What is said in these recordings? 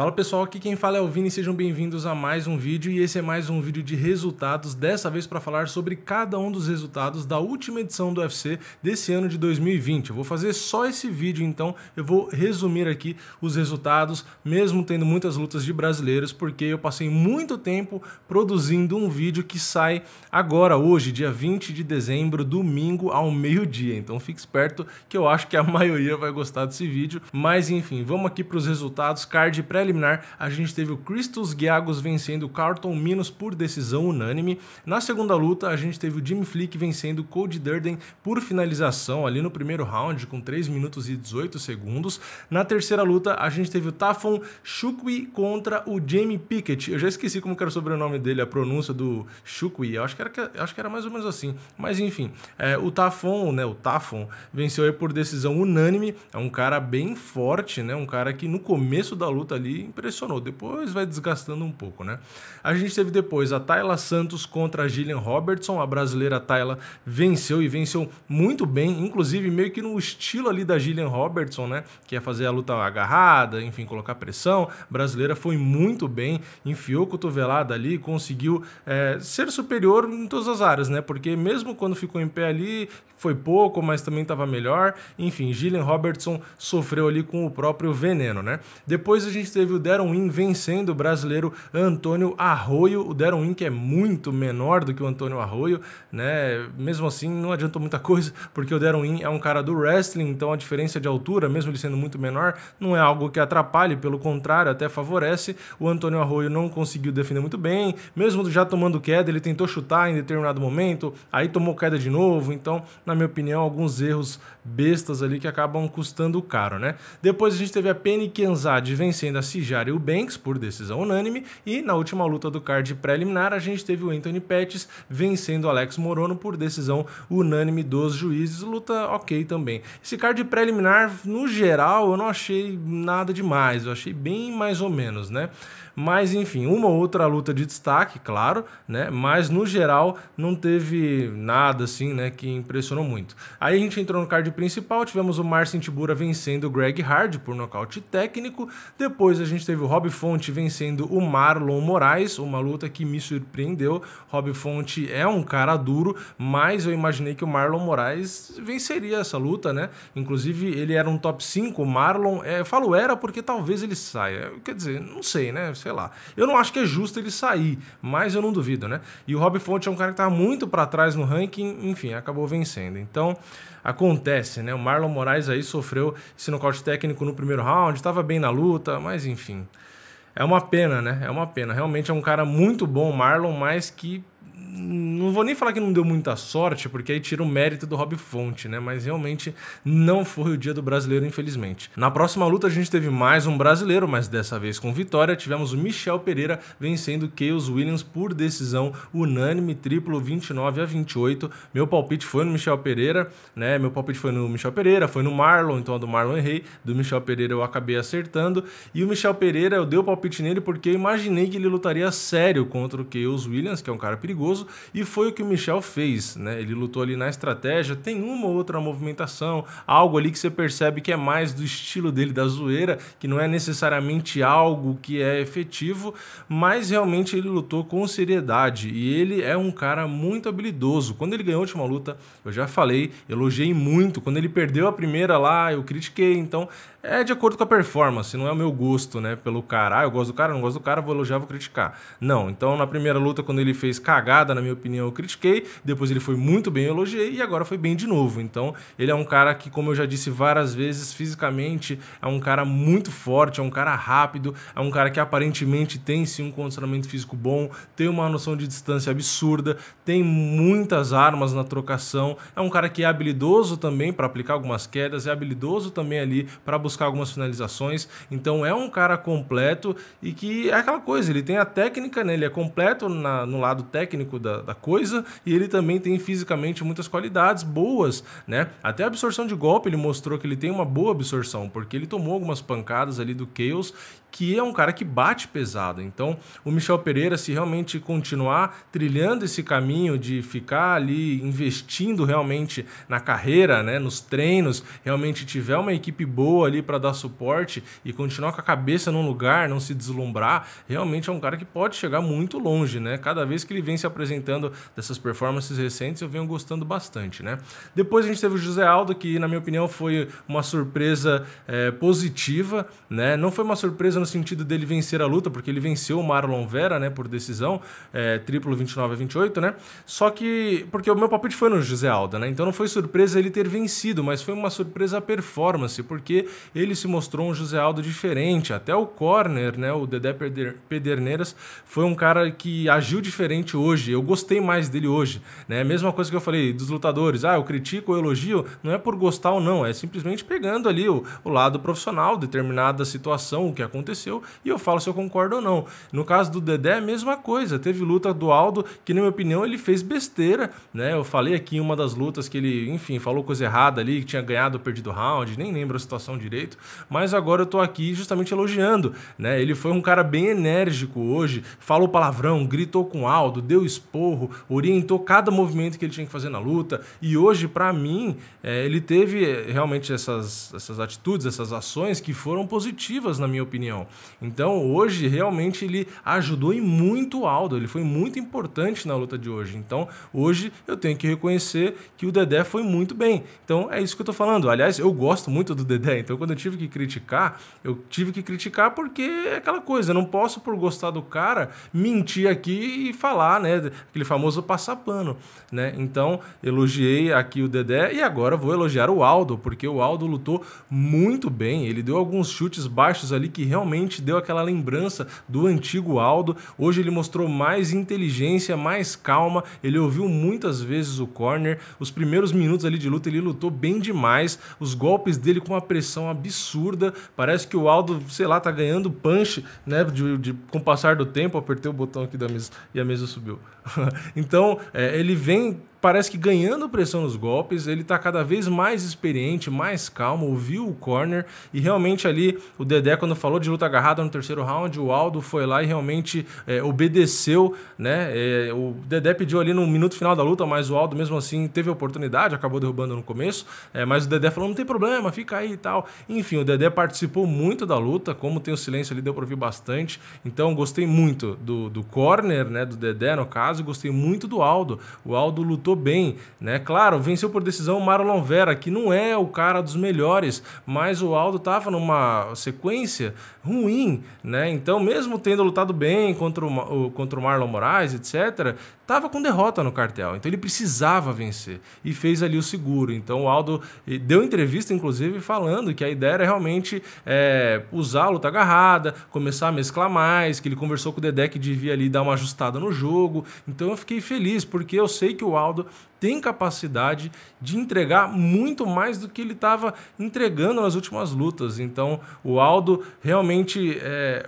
Fala pessoal, aqui quem fala é o Vini, sejam bem-vindos a mais um vídeo e esse é mais um vídeo de resultados, dessa vez para falar sobre cada um dos resultados da última edição do UFC desse ano de 2020. Eu vou fazer só esse vídeo então, eu vou resumir aqui os resultados, mesmo tendo muitas lutas de brasileiros, porque eu passei muito tempo produzindo um vídeo que sai agora, hoje, dia 20 de dezembro, domingo ao meio-dia. Então fique esperto que eu acho que a maioria vai gostar desse vídeo, mas enfim, vamos aqui para os resultados, card pré preliminar, a gente teve o Christos Giagos vencendo o Carlton Minos por decisão unânime. Na segunda luta, a gente teve o Jimmy Flick vencendo o Cody Durden por finalização ali no primeiro round, com 3 minutos e 18 segundos. Na terceira luta, a gente teve o Tafon Shukui contra o Jamie Pickett. Eu já esqueci como era o sobrenome dele, a pronúncia do Shukui. Eu acho que era, acho que era mais ou menos assim. Mas enfim, é, o Tafon, né, o Tafon, venceu aí por decisão unânime. É um cara bem forte, né, um cara que no começo da luta ali impressionou. Depois vai desgastando um pouco, né? A gente teve depois a Tayla Santos contra a Gillian Robertson. A brasileira Tayla venceu e venceu muito bem, inclusive meio que no estilo ali da Gillian Robertson, né? Que é fazer a luta agarrada, enfim, colocar pressão. A brasileira foi muito bem, enfiou cotovelada ali, conseguiu é, ser superior em todas as áreas, né? Porque mesmo quando ficou em pé ali, foi pouco, mas também estava melhor. Enfim, Gillian Robertson sofreu ali com o próprio veneno, né? Depois a gente teve teve o Deron Win vencendo o brasileiro Antônio Arroio. O Deron Win que é muito menor do que o Antônio Arroio, né? Mesmo assim, não adiantou muita coisa, porque o Deron Win é um cara do wrestling, então a diferença de altura, mesmo ele sendo muito menor, não é algo que atrapalhe, pelo contrário, até favorece. O Antônio Arroio não conseguiu defender muito bem, mesmo já tomando queda, ele tentou chutar em determinado momento, aí tomou queda de novo. Então, na minha opinião, alguns erros bestas ali que acabam custando caro, né? Depois a gente teve a Penny Kenzade vencendo a Cijar e o Banks por decisão unânime. E na última luta do card preliminar, a gente teve o Anthony Pettis vencendo Alex Morono por decisão unânime dos juízes. Luta ok também. Esse card preliminar, no geral, eu não achei nada demais. Eu achei bem mais ou menos, né? Mas, enfim, uma outra luta de destaque, claro, né? Mas no geral não teve nada assim, né, que impressionou muito. Aí a gente entrou no card principal, tivemos o Marcin Tibura vencendo o Greg Hard por nocaute técnico. Depois a gente teve o Rob Fonte vencendo o Marlon Moraes, uma luta que me surpreendeu. Rob Fonte é um cara duro, mas eu imaginei que o Marlon Moraes venceria essa luta, né? Inclusive, ele era um top 5, o Marlon. É, eu falo era porque talvez ele saia. Quer dizer, não sei, né? sei lá. Eu não acho que é justo ele sair, mas eu não duvido, né? E o Rob Fonte é um cara que tá muito para trás no ranking, enfim, acabou vencendo. Então, acontece, né? O Marlon Moraes aí sofreu esse nocaute técnico no primeiro round, estava bem na luta, mas enfim. É uma pena, né? É uma pena. Realmente é um cara muito bom, Marlon, mas que não vou nem falar que não deu muita sorte, porque aí tira o mérito do Rob Fonte, né? Mas realmente não foi o dia do brasileiro, infelizmente. Na próxima luta a gente teve mais um brasileiro, mas dessa vez com vitória. Tivemos o Michel Pereira vencendo Chaos Williams por decisão unânime, triplo 29 a 28. Meu palpite foi no Michel Pereira, né? Meu palpite foi no Michel Pereira, foi no Marlon, então a do Marlon errei, do Michel Pereira eu acabei acertando. E o Michel Pereira, eu dei o palpite nele porque eu imaginei que ele lutaria sério contra o Chaos Williams, que é um cara perigoso perigoso e foi o que o Michel fez, né? Ele lutou ali na estratégia, tem uma ou outra movimentação, algo ali que você percebe que é mais do estilo dele da zoeira, que não é necessariamente algo que é efetivo, mas realmente ele lutou com seriedade e ele é um cara muito habilidoso. Quando ele ganhou a última luta, eu já falei, elogiei muito. Quando ele perdeu a primeira lá, eu critiquei, então é de acordo com a performance, não é o meu gosto, né, pelo cara. Ah, eu gosto do cara, não gosto do cara, vou elogiar, vou criticar. Não, então na primeira luta quando ele fez cagar na minha opinião, eu critiquei. Depois ele foi muito bem, eu elogiei. E agora foi bem de novo. Então, ele é um cara que, como eu já disse várias vezes, fisicamente é um cara muito forte, é um cara rápido, é um cara que aparentemente tem sim um condicionamento físico bom, tem uma noção de distância absurda, tem muitas armas na trocação. É um cara que é habilidoso também para aplicar algumas quedas, é habilidoso também ali para buscar algumas finalizações. Então, é um cara completo e que é aquela coisa, ele tem a técnica, né? ele é completo na, no lado técnico da, da coisa e ele também tem fisicamente muitas qualidades boas, né? Até a absorção de golpe ele mostrou que ele tem uma boa absorção, porque ele tomou algumas pancadas ali do Chaos que é um cara que bate pesado. Então, o Michel Pereira, se realmente continuar trilhando esse caminho de ficar ali investindo realmente na carreira, né, nos treinos, realmente tiver uma equipe boa ali para dar suporte e continuar com a cabeça num lugar, não se deslumbrar, realmente é um cara que pode chegar muito longe, né? Cada vez que ele vem se apresentando dessas performances recentes, eu venho gostando bastante, né? Depois a gente teve o José Aldo, que na minha opinião foi uma surpresa é, positiva, né? Não foi uma surpresa no sentido dele vencer a luta, porque ele venceu o Marlon Vera, né, por decisão, é, triplo 29 a 28, né? Só que, porque o meu palpite foi no José Alda, né? Então não foi surpresa ele ter vencido, mas foi uma surpresa a performance, porque ele se mostrou um José Aldo diferente, até o corner, né, o Dedé Pederneiras foi um cara que agiu diferente hoje, eu gostei mais dele hoje, né? Mesma coisa que eu falei dos lutadores, ah, eu critico, eu elogio, não é por gostar ou não, é simplesmente pegando ali o, o lado profissional, determinada situação, o que aconteceu aconteceu e eu falo se eu concordo ou não. No caso do Dedé, a mesma coisa. Teve luta do Aldo, que na minha opinião ele fez besteira, né? Eu falei aqui em uma das lutas que ele, enfim, falou coisa errada ali, que tinha ganhado ou perdido round, nem lembro a situação direito, mas agora eu tô aqui justamente elogiando, né? Ele foi um cara bem enérgico hoje, falou palavrão, gritou com Aldo, deu esporro, orientou cada movimento que ele tinha que fazer na luta, e hoje, para mim, é, ele teve é, realmente essas, essas atitudes, essas ações que foram positivas, na minha opinião. Então hoje realmente ele ajudou e muito o Aldo, ele foi muito importante na luta de hoje. Então hoje eu tenho que reconhecer que o Dedé foi muito bem. Então é isso que eu tô falando. Aliás, eu gosto muito do Dedé, então quando eu tive que criticar, eu tive que criticar porque é aquela coisa, eu não posso por gostar do cara mentir aqui e falar, né, aquele famoso passar pano, né? Então elogiei aqui o Dedé e agora vou elogiar o Aldo, porque o Aldo lutou muito bem, ele deu alguns chutes baixos ali que realmente realmente deu aquela lembrança do antigo Aldo. Hoje ele mostrou mais inteligência, mais calma, ele ouviu muitas vezes o corner. Os primeiros minutos ali de luta ele lutou bem demais, os golpes dele com uma pressão absurda. Parece que o Aldo, sei lá, tá ganhando punch, né? De, de com o passar do tempo, apertei o botão aqui da mesa e a mesa subiu. então, é, ele vem parece que ganhando pressão nos golpes, ele está cada vez mais experiente, mais calmo, ouviu o corner e realmente ali o Dedé quando falou de luta agarrada no terceiro round, o Aldo foi lá e realmente é, obedeceu, né? É, o Dedé pediu ali no minuto final da luta, mas o Aldo mesmo assim teve a oportunidade, acabou derrubando no começo, é, mas o Dedé falou não tem problema, fica aí e tal. Enfim, o Dedé participou muito da luta, como tem o silêncio ali deu para ouvir bastante, então gostei muito do, do corner, né? Do Dedé no caso, gostei muito do Aldo. O Aldo lutou bem, né? Claro, venceu por decisão o Marlon Vera, que não é o cara dos melhores, mas o Aldo estava numa sequência ruim, né? Então, mesmo tendo lutado bem contra o, contra o Marlon Moraes, etc., estava com derrota no cartel. Então, ele precisava vencer e fez ali o seguro. Então, o Aldo deu entrevista, inclusive, falando que a ideia era realmente é, usar a luta agarrada, começar a mesclar mais, que ele conversou com o Dedé que devia ali dar uma ajustada no jogo. Então, eu fiquei feliz, porque eu sei que o Aldo Ronaldo tem capacidade de entregar muito mais do que ele estava entregando nas últimas lutas. Então, o Aldo realmente é,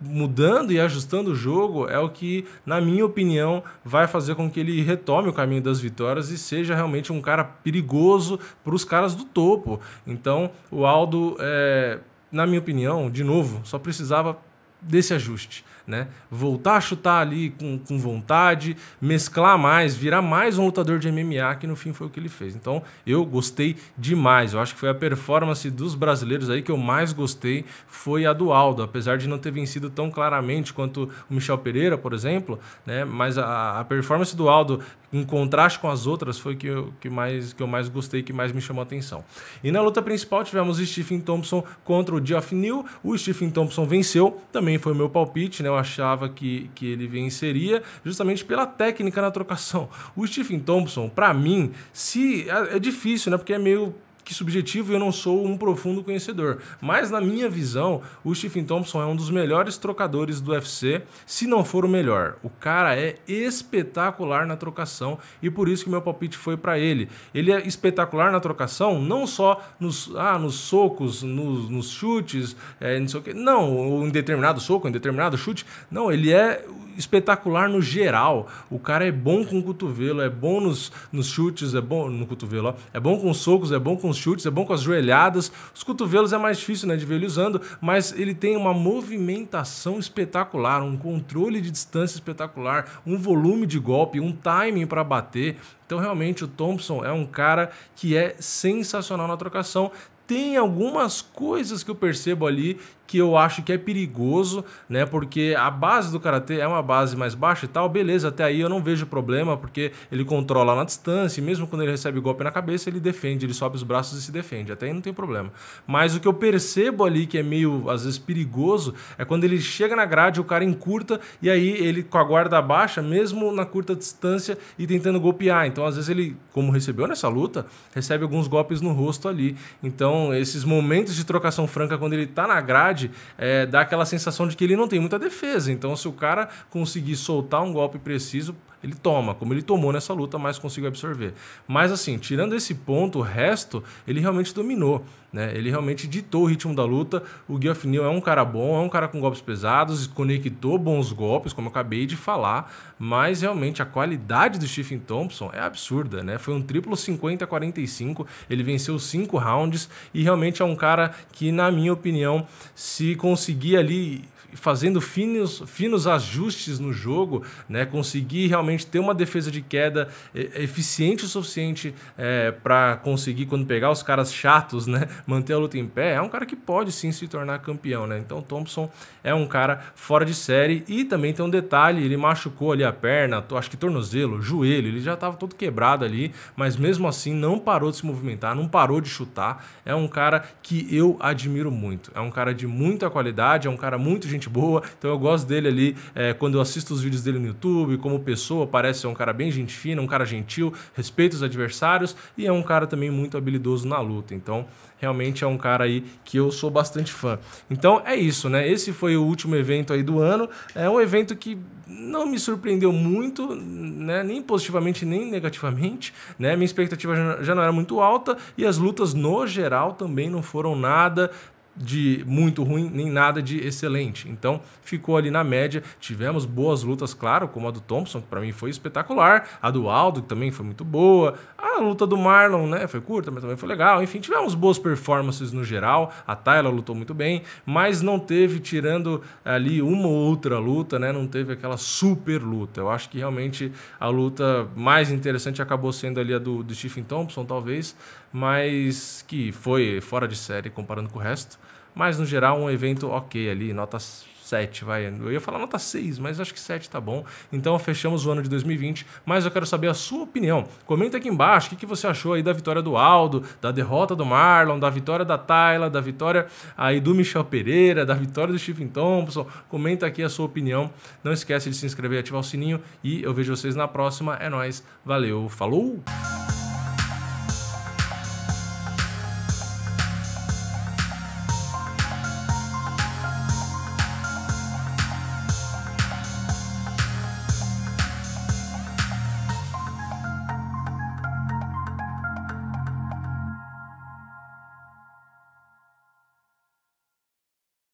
mudando e ajustando o jogo é o que, na minha opinião, vai fazer com que ele retome o caminho das vitórias e seja realmente um cara perigoso para os caras do topo. Então, o Aldo, é, na minha opinião, de novo, só precisava desse ajuste né? Voltar a chutar ali com, com vontade, mesclar mais, virar mais um lutador de MMA, que no fim foi o que ele fez. Então eu gostei demais. Eu acho que foi a performance dos brasileiros aí que eu mais gostei foi a do Aldo, apesar de não ter vencido tão claramente quanto o Michel Pereira, por exemplo, né? Mas a, a performance do Aldo em contraste com as outras foi que eu, que mais que eu mais gostei, que mais me chamou a atenção. E na luta principal tivemos Stephen Thompson contra o Geoff New. O Stephen Thompson venceu, também foi o meu palpite, né? eu achava que, que ele venceria, justamente pela técnica na trocação. O Stephen Thompson, para mim, se é, é difícil, né? Porque é meio que subjetivo eu não sou um profundo conhecedor. Mas na minha visão, o Stephen Thompson é um dos melhores trocadores do UFC, se não for o melhor. O cara é espetacular na trocação e por isso que meu palpite foi para ele. Ele é espetacular na trocação, não só nos, ah, nos socos, nos, nos chutes, é, não sei o que. Não, em determinado soco, em determinado chute. Não, ele é espetacular no geral. O cara é bom com o cotovelo, é bom nos, nos chutes, é bom no cotovelo, ó. é bom com os socos, é bom com os chutes, é bom com as joelhadas. Os cotovelos é mais difícil né, de ver ele usando, mas ele tem uma movimentação espetacular, um controle de distância espetacular, um volume de golpe, um timing para bater. Então, realmente, o Thompson é um cara que é sensacional na trocação tem algumas coisas que eu percebo ali que eu acho que é perigoso, né? Porque a base do karatê é uma base mais baixa e tal, beleza, até aí eu não vejo problema, porque ele controla na distância, e mesmo quando ele recebe golpe na cabeça, ele defende, ele sobe os braços e se defende, até aí não tem problema. Mas o que eu percebo ali que é meio às vezes perigoso é quando ele chega na grade, o cara encurta e aí ele com a guarda baixa, mesmo na curta distância e tentando golpear. Então então, às vezes, ele, como recebeu nessa luta, recebe alguns golpes no rosto ali. Então, esses momentos de trocação franca, quando ele tá na grade, é, dá aquela sensação de que ele não tem muita defesa. Então, se o cara conseguir soltar um golpe preciso, ele toma, como ele tomou nessa luta, mas consigo absorver. Mas assim, tirando esse ponto, o resto, ele realmente dominou, né? Ele realmente ditou o ritmo da luta. O Geoff Neal é um cara bom, é um cara com golpes pesados, conectou bons golpes, como eu acabei de falar, mas realmente a qualidade do Stephen Thompson é absurda, né? Foi um triplo 50 45, ele venceu cinco rounds e realmente é um cara que, na minha opinião, se conseguir ali fazendo finos, finos ajustes no jogo, né, conseguir realmente ter uma defesa de queda eficiente o suficiente é, para conseguir, quando pegar os caras chatos, né, manter a luta em pé, é um cara que pode sim se tornar campeão. Né? Então, Thompson é um cara fora de série e também tem um detalhe: ele machucou ali a perna, acho que tornozelo, joelho, ele já estava todo quebrado ali, mas mesmo assim não parou de se movimentar, não parou de chutar. É um cara que eu admiro muito, é um cara de muita qualidade, é um cara muito gentil gente boa, então eu gosto dele ali é, quando eu assisto os vídeos dele no YouTube, como pessoa, parece ser é um cara bem gente fina, um cara gentil, respeita os adversários e é um cara também muito habilidoso na luta. Então, realmente é um cara aí que eu sou bastante fã. Então, é isso, né? Esse foi o último evento aí do ano. É um evento que não me surpreendeu muito, né? Nem positivamente, nem negativamente, né? Minha expectativa já não era muito alta e as lutas no geral também não foram nada de muito ruim, nem nada de excelente. Então ficou ali na média. Tivemos boas lutas, claro, como a do Thompson, que para mim foi espetacular, a do Aldo, que também foi muito boa, a luta do Marlon, né, foi curta, mas também foi legal. Enfim, tivemos boas performances no geral. A Tyler lutou muito bem, mas não teve, tirando ali uma ou outra luta, né, não teve aquela super luta. Eu acho que realmente a luta mais interessante acabou sendo ali a do, do Stephen Thompson, talvez, mas que foi fora de série comparando com o resto. Mas no geral, um evento ok ali, nota 7, vai. Eu ia falar nota 6, mas acho que 7 tá bom. Então fechamos o ano de 2020, mas eu quero saber a sua opinião. Comenta aqui embaixo o que, você achou aí da vitória do Aldo, da derrota do Marlon, da vitória da Tayla, da vitória aí do Michel Pereira, da vitória do Stephen Thompson. Comenta aqui a sua opinião. Não esquece de se inscrever, ativar o sininho e eu vejo vocês na próxima. É nós. Valeu, falou!